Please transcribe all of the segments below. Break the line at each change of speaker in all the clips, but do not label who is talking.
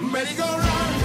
merry go run.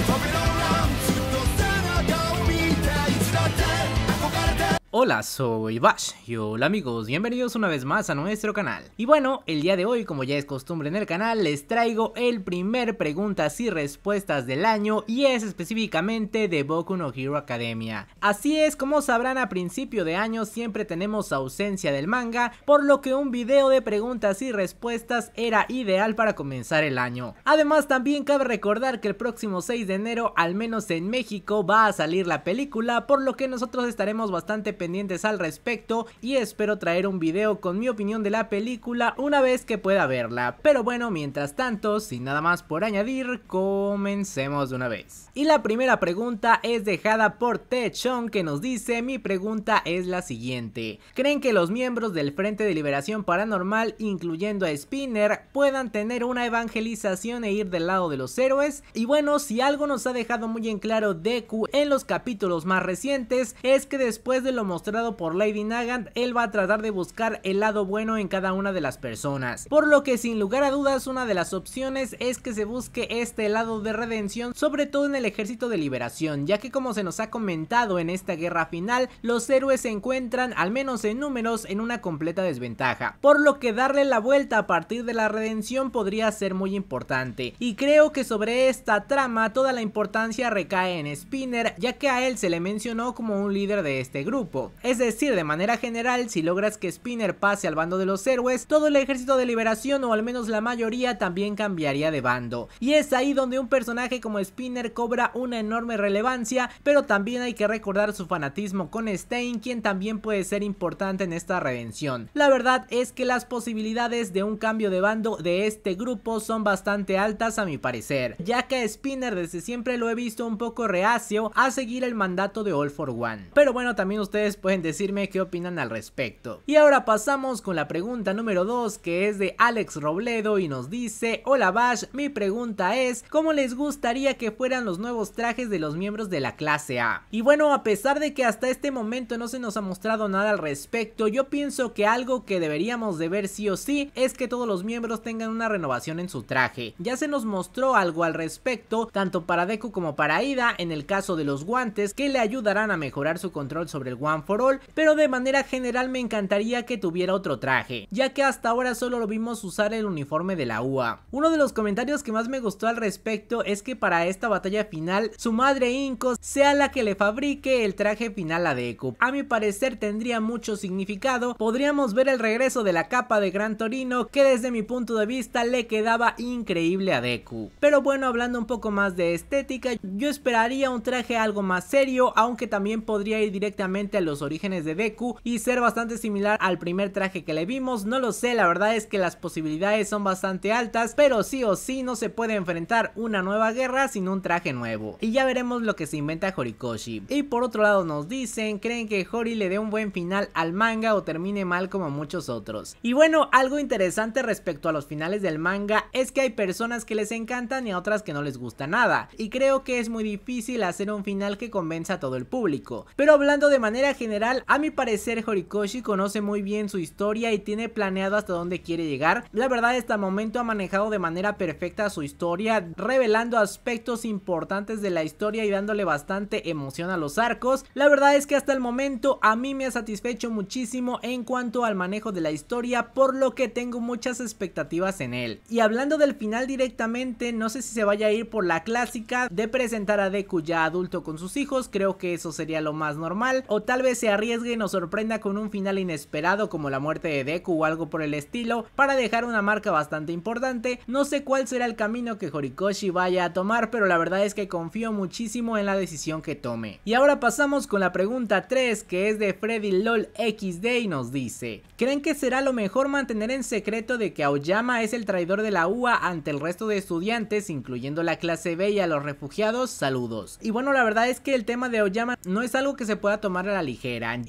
Hola, soy Bash y hola amigos, bienvenidos una vez más a nuestro canal. Y bueno, el día de hoy, como ya es costumbre en el canal, les traigo el primer preguntas y respuestas del año y es específicamente de Boku no Hero Academia. Así es, como sabrán a principio de año siempre tenemos ausencia del manga, por lo que un video de preguntas y respuestas era ideal para comenzar el año. Además también cabe recordar que el próximo 6 de enero, al menos en México, va a salir la película, por lo que nosotros estaremos bastante pendientes al respecto y espero traer un video con mi opinión de la película una vez que pueda verla. Pero bueno, mientras tanto, sin nada más por añadir, comencemos de una vez. Y la primera pregunta es dejada por Techon que nos dice, mi pregunta es la siguiente. ¿Creen que los miembros del Frente de Liberación Paranormal, incluyendo a Spinner, puedan tener una evangelización e ir del lado de los héroes? Y bueno, si algo nos ha dejado muy en claro Deku en los capítulos más recientes, es que después de lo mostrado por Lady Nagant, él va a tratar de buscar el lado bueno en cada una de las personas. Por lo que sin lugar a dudas una de las opciones es que se busque este lado de redención, sobre todo en el ejército de liberación, ya que como se nos ha comentado en esta guerra final, los héroes se encuentran, al menos en números, en una completa desventaja. Por lo que darle la vuelta a partir de la redención podría ser muy importante. Y creo que sobre esta trama toda la importancia recae en Spinner, ya que a él se le mencionó como un líder de este grupo. Es decir, de manera general, si logras que Spinner pase al bando de los héroes, todo el ejército de liberación o al menos la mayoría también cambiaría de bando. Y es ahí donde un personaje como Spinner cobra una enorme relevancia, pero también hay que recordar su fanatismo con Stein, quien también puede ser importante en esta redención. La verdad es que las posibilidades de un cambio de bando de este grupo son bastante altas a mi parecer, ya que Spinner desde siempre lo he visto un poco reacio a seguir el mandato de All for One. Pero bueno, también ustedes pueden decirme qué opinan al respecto. Y ahora pasamos con la pregunta número 2 que es de Alex Robledo y nos dice, hola Bash, mi pregunta es, ¿cómo les gustaría que fueran los nuevos trajes de los miembros de la clase A? Y bueno, a pesar de que hasta este momento no se nos ha mostrado nada al respecto, yo pienso que algo que deberíamos de ver sí o sí es que todos los miembros tengan una renovación en su traje. Ya se nos mostró algo al respecto, tanto para Deku como para Ida, en el caso de los guantes, que le ayudarán a mejorar su control sobre el One For All, pero de manera general me encantaría que tuviera otro traje, ya que hasta ahora solo lo vimos usar el uniforme de la UA. Uno de los comentarios que más me gustó al respecto es que para esta batalla final, su madre Incos sea la que le fabrique el traje final a Deku. A mi parecer tendría mucho significado, podríamos ver el regreso de la capa de Gran Torino que desde mi punto de vista le quedaba increíble a Deku. Pero bueno, hablando un poco más de estética, yo esperaría un traje algo más serio, aunque también podría ir directamente a los los orígenes de Deku y ser bastante similar al primer traje que le vimos, no lo sé, la verdad es que las posibilidades son bastante altas, pero sí o sí no se puede enfrentar una nueva guerra sin un traje nuevo. Y ya veremos lo que se inventa Horikoshi. Y por otro lado nos dicen, creen que Hori le dé un buen final al manga o termine mal como muchos otros. Y bueno, algo interesante respecto a los finales del manga es que hay personas que les encantan y a otras que no les gusta nada. Y creo que es muy difícil hacer un final que convenza a todo el público. Pero hablando de manera general, a mi parecer Horikoshi conoce muy bien su historia y tiene planeado hasta dónde quiere llegar. La verdad hasta el momento ha manejado de manera perfecta su historia, revelando aspectos importantes de la historia y dándole bastante emoción a los arcos. La verdad es que hasta el momento a mí me ha satisfecho muchísimo en cuanto al manejo de la historia, por lo que tengo muchas expectativas en él. Y hablando del final directamente, no sé si se vaya a ir por la clásica de presentar a Deku ya adulto con sus hijos, creo que eso sería lo más normal, o tal se arriesgue y nos sorprenda con un final inesperado como la muerte de Deku o algo por el estilo para dejar una marca bastante importante. No sé cuál será el camino que Horikoshi vaya a tomar, pero la verdad es que confío muchísimo en la decisión que tome. Y ahora pasamos con la pregunta 3 que es de Freddy LOL XD y nos dice, ¿creen que será lo mejor mantener en secreto de que Aoyama es el traidor de la UA ante el resto de estudiantes, incluyendo la clase B y a los refugiados? Saludos. Y bueno, la verdad es que el tema de Aoyama no es algo que se pueda tomar a la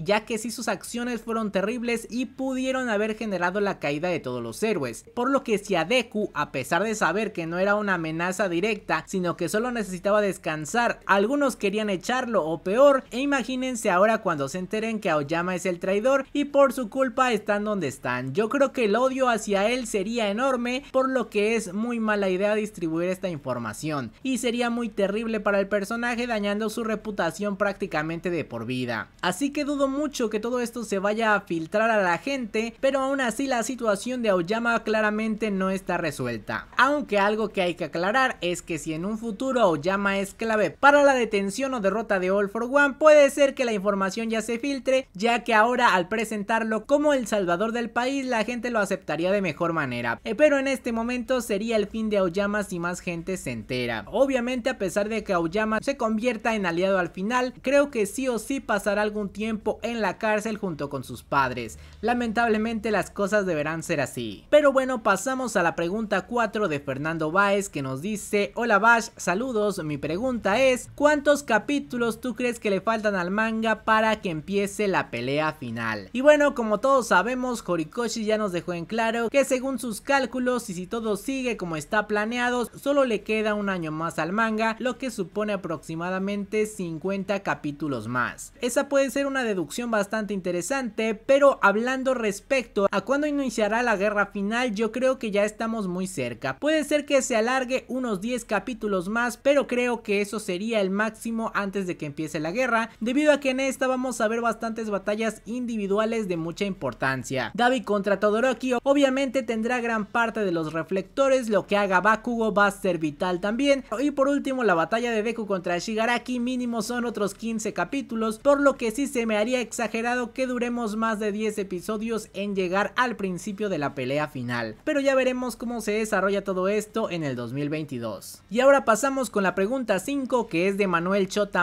ya que si sus acciones fueron terribles y pudieron haber generado la caída de todos los héroes, por lo que si a Deku, a pesar de saber que no era una amenaza directa, sino que solo necesitaba descansar, algunos querían echarlo o peor, e imagínense ahora cuando se enteren que Aoyama es el traidor y por su culpa están donde están. Yo creo que el odio hacia él sería enorme, por lo que es muy mala idea distribuir esta información, y sería muy terrible para el personaje dañando su reputación prácticamente de por vida así que dudo mucho que todo esto se vaya a filtrar a la gente, pero aún así la situación de Aoyama claramente no está resuelta. Aunque algo que hay que aclarar es que si en un futuro Aoyama es clave para la detención o derrota de All for One, puede ser que la información ya se filtre, ya que ahora al presentarlo como el salvador del país, la gente lo aceptaría de mejor manera. Eh, pero en este momento sería el fin de Aoyama si más gente se entera. Obviamente a pesar de que Aoyama se convierta en aliado al final, creo que sí o sí pasará algún tiempo en la cárcel junto con sus padres. Lamentablemente las cosas deberán ser así. Pero bueno, pasamos a la pregunta 4 de Fernando Báez que nos dice, hola Bash, saludos, mi pregunta es, ¿cuántos capítulos tú crees que le faltan al manga para que empiece la pelea final? Y bueno, como todos sabemos, Horikoshi ya nos dejó en claro que según sus cálculos y si todo sigue como está planeado, solo le queda un año más al manga, lo que supone aproximadamente 50 capítulos más. Esa puede ser una deducción bastante interesante, pero hablando respecto a cuándo iniciará la guerra final, yo creo que ya estamos muy cerca. Puede ser que se alargue unos 10 capítulos más, pero creo que eso sería el máximo antes de que empiece la guerra, debido a que en esta vamos a ver bastantes batallas individuales de mucha importancia. Davi contra Todoroki obviamente tendrá gran parte de los reflectores, lo que haga Bakugo va a ser vital también. Y por último la batalla de Deku contra Shigaraki mínimo son otros 15 capítulos, por lo que sí se me haría exagerado que duremos más de 10 episodios en llegar al principio de la pelea final, pero ya veremos cómo se desarrolla todo esto en el 2022. Y ahora pasamos con la pregunta 5 que es de Manuel Chota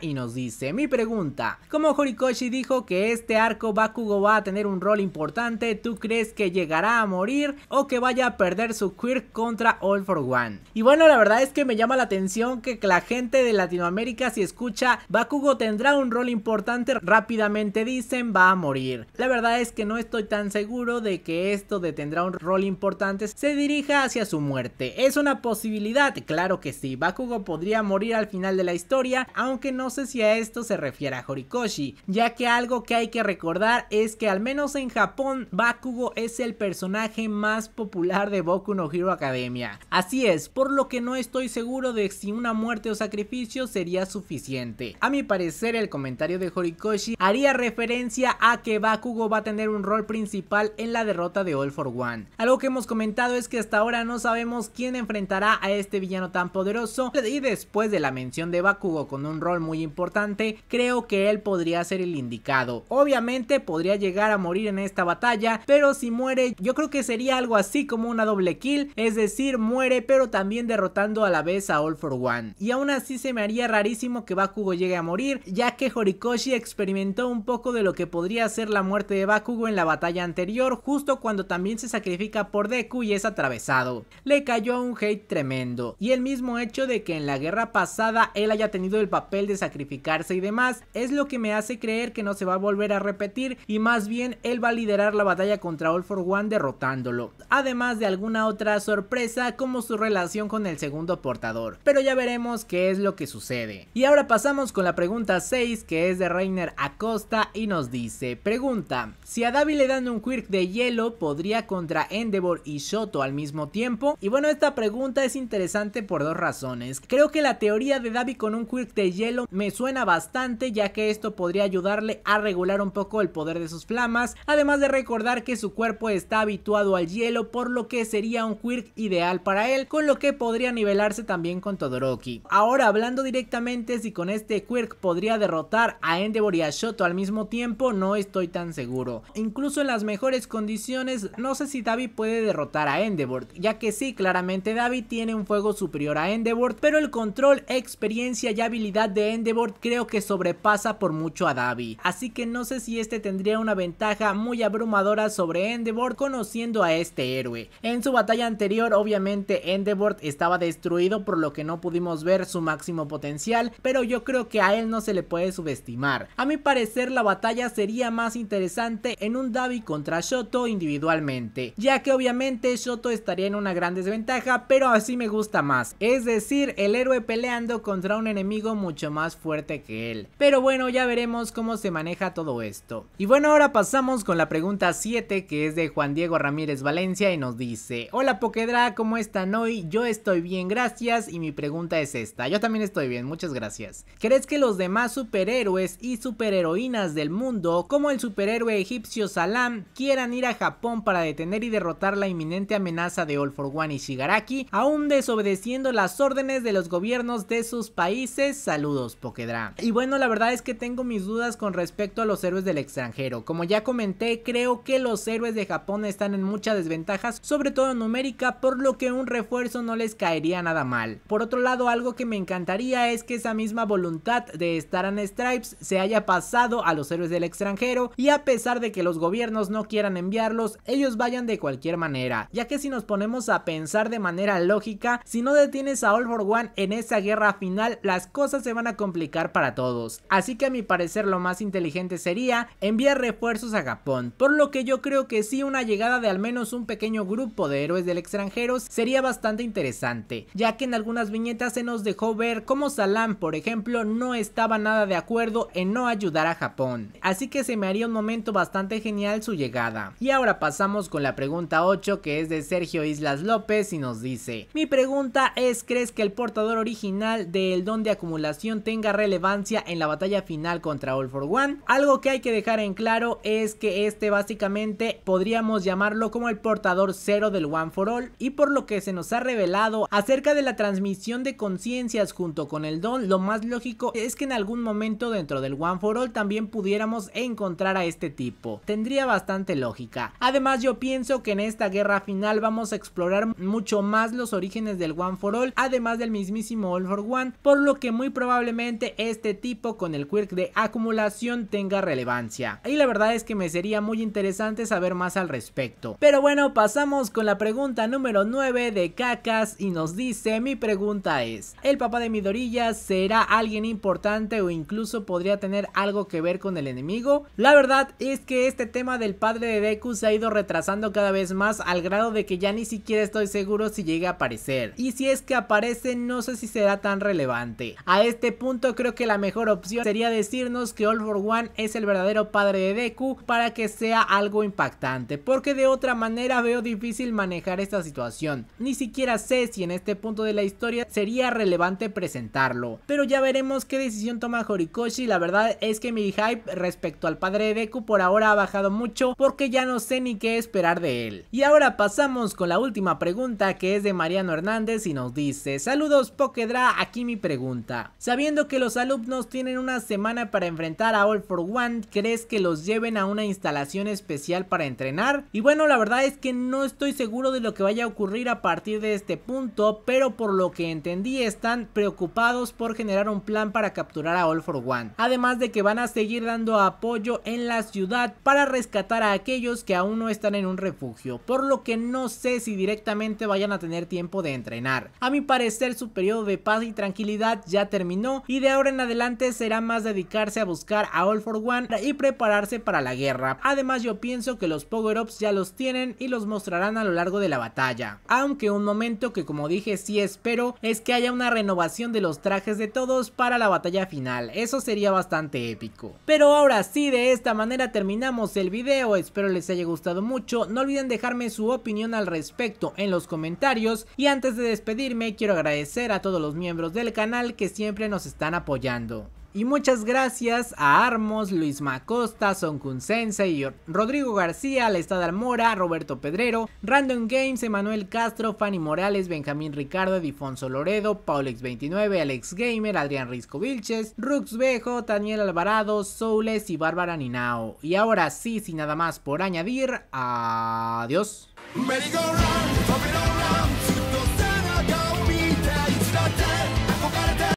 y nos dice, mi pregunta, como Horikoshi dijo que este arco Bakugo va a tener un rol importante, ¿tú crees que llegará a morir o que vaya a perder su queer contra All for One? Y bueno, la verdad es que me llama la atención que la gente de Latinoamérica si escucha Bakugo tendrá un rol importante rápidamente dicen va a morir. La verdad es que no estoy tan seguro de que esto detendrá un rol importante se dirija hacia su muerte. Es una posibilidad, claro que sí, Bakugo podría morir al final de la historia, aunque no sé si a esto se refiere a Horikoshi, ya que algo que hay que recordar es que al menos en Japón, Bakugo es el personaje más popular de Boku no Hero Academia. Así es, por lo que no estoy seguro de si una muerte o sacrificio sería suficiente. A mi parecer el comentario de Horikoshi haría referencia a que Bakugo va a tener un rol principal en la derrota de All for One. Algo que hemos comentado es que hasta ahora no sabemos quién enfrentará a este villano tan poderoso y después de la mención de Bakugo con un rol muy importante, creo que él podría ser el indicado. Obviamente podría llegar a morir en esta batalla, pero si muere yo creo que sería algo así como una doble kill, es decir, muere pero también derrotando a la vez a All for One. Y aún así se me haría rarísimo que Bakugo llegue a morir, ya que Horikoshi experimentó un poco de lo que podría ser la muerte de Bakugo en la batalla anterior, justo cuando también se sacrifica por Deku y es atravesado. Le cayó un hate tremendo, y el mismo hecho de que en la guerra pasada él haya tenido el papel de sacrificarse y demás, es lo que me hace creer que no se va a volver a repetir y más bien él va a liderar la batalla contra All for One derrotándolo, además de alguna otra sorpresa como su relación con el segundo portador, pero ya veremos qué es lo que sucede. Y ahora pasamos con la pregunta 6 que es de Reiner Acosta y nos dice, pregunta, si a Davi le dan un quirk de hielo, ¿podría contra Endeavor y Shoto al mismo tiempo? Y bueno, esta pregunta es interesante por dos razones. Creo que la teoría de Davi con un quirk de hielo me suena bastante ya que esto podría ayudarle a regular un poco el poder de sus flamas, además de recordar que su cuerpo está habituado al hielo por lo que sería un quirk ideal para él, con lo que podría nivelarse también con Todoroki. Ahora hablando directamente si con este quirk podría derrotar a Endeavor a Shoto al mismo tiempo, no estoy tan seguro. Incluso en las mejores condiciones, no sé si David puede derrotar a Endeavor, ya que sí, claramente David tiene un fuego superior a Endeavor, pero el control, experiencia y habilidad de Endeavor creo que sobrepasa por mucho a David. Así que no sé si este tendría una ventaja muy abrumadora sobre Endeavor conociendo a este héroe. En su batalla anterior, obviamente Endeavor estaba destruido por lo que no pudimos ver su máximo potencial, pero yo creo que a él no se le puede subestimar. A mi parecer la batalla sería más interesante en un Davi contra Shoto individualmente, ya que obviamente Shoto estaría en una gran desventaja, pero así me gusta más, es decir, el héroe peleando contra un enemigo mucho más fuerte que él. Pero bueno, ya veremos cómo se maneja todo esto. Y bueno, ahora pasamos con la pregunta 7 que es de Juan Diego Ramírez Valencia y nos dice, hola Pokedra, ¿cómo están hoy? Yo estoy bien, gracias, y mi pregunta es esta, yo también estoy bien, muchas gracias. ¿Crees que los demás superhéroes y superheroínas del mundo, como el superhéroe egipcio Salam, quieran ir a Japón para detener y derrotar la inminente amenaza de All for One y Shigaraki, aún desobedeciendo las órdenes de los gobiernos de sus países. Saludos, Pokedra. Y bueno, la verdad es que tengo mis dudas con respecto a los héroes del extranjero. Como ya comenté, creo que los héroes de Japón están en muchas desventajas, sobre todo en numérica, por lo que un refuerzo no les caería nada mal. Por otro lado, algo que me encantaría es que esa misma voluntad de estar en Stripes se haya pasado a los héroes del extranjero y a pesar de que los gobiernos no quieran enviarlos, ellos vayan de cualquier manera, ya que si nos ponemos a pensar de manera lógica, si no detienes a All for One en esa guerra final, las cosas se van a complicar para todos. Así que a mi parecer lo más inteligente sería enviar refuerzos a Japón, por lo que yo creo que sí una llegada de al menos un pequeño grupo de héroes del extranjero sería bastante interesante, ya que en algunas viñetas se nos dejó ver cómo Salam, por ejemplo, no estaba nada de acuerdo en no ayudar a Japón, así que se me haría un momento bastante genial su llegada. Y ahora pasamos con la pregunta 8 que es de Sergio Islas López y nos dice, mi pregunta es ¿crees que el portador original del don de acumulación tenga relevancia en la batalla final contra All for One? Algo que hay que dejar en claro es que este básicamente podríamos llamarlo como el portador cero del One for All y por lo que se nos ha revelado acerca de la transmisión de conciencias junto con el don, lo más lógico es que en algún momento dentro de el One for All también pudiéramos encontrar a este tipo. Tendría bastante lógica. Además yo pienso que en esta guerra final vamos a explorar mucho más los orígenes del One for All, además del mismísimo All for One, por lo que muy probablemente este tipo con el quirk de acumulación tenga relevancia. Y la verdad es que me sería muy interesante saber más al respecto. Pero bueno, pasamos con la pregunta número 9 de Cacas y nos dice, mi pregunta es, ¿el papá de Midorilla será alguien importante o incluso podría tener algo que ver con el enemigo. La verdad es que este tema del padre de Deku se ha ido retrasando cada vez más al grado de que ya ni siquiera estoy seguro si llega a aparecer. Y si es que aparece no sé si será tan relevante. A este punto creo que la mejor opción sería decirnos que All for One es el verdadero padre de Deku para que sea algo impactante. Porque de otra manera veo difícil manejar esta situación. Ni siquiera sé si en este punto de la historia sería relevante presentarlo. Pero ya veremos qué decisión toma Horikoshi. La verdad es que mi hype respecto al padre de Deku por ahora ha bajado mucho porque ya no sé ni qué esperar de él. Y ahora pasamos con la última pregunta que es de Mariano Hernández y nos dice, saludos Pokedra, aquí mi pregunta. Sabiendo que los alumnos tienen una semana para enfrentar a All for One, ¿crees que los lleven a una instalación especial para entrenar? Y bueno, la verdad es que no estoy seguro de lo que vaya a ocurrir a partir de este punto, pero por lo que entendí están preocupados por generar un plan para capturar a All for One más de que van a seguir dando apoyo en la ciudad para rescatar a aquellos que aún no están en un refugio, por lo que no sé si directamente vayan a tener tiempo de entrenar. A mi parecer su periodo de paz y tranquilidad ya terminó y de ahora en adelante será más dedicarse a buscar a All for One y prepararse para la guerra. Además yo pienso que los power-ups ya los tienen y los mostrarán a lo largo de la batalla. Aunque un momento que como dije sí espero es que haya una renovación de los trajes de todos para la batalla final. Eso sería bastante épico. Pero ahora sí, de esta manera terminamos el video, espero les haya gustado mucho, no olviden dejarme su opinión al respecto en los comentarios y antes de despedirme quiero agradecer a todos los miembros del canal que siempre nos están apoyando. Y muchas gracias a Armos, Luis Macosta, Kun y Rodrigo García, Alestad Almora, Roberto Pedrero, Random Games, Emanuel Castro, Fanny Morales, Benjamín Ricardo, Edifonso Loredo, Paulex29, Alex Gamer, Adrián Risco Vilches, Rux Bejo, Daniel Alvarado, Soules y Bárbara Ninao. Y ahora sí, sin nada más por añadir, adiós.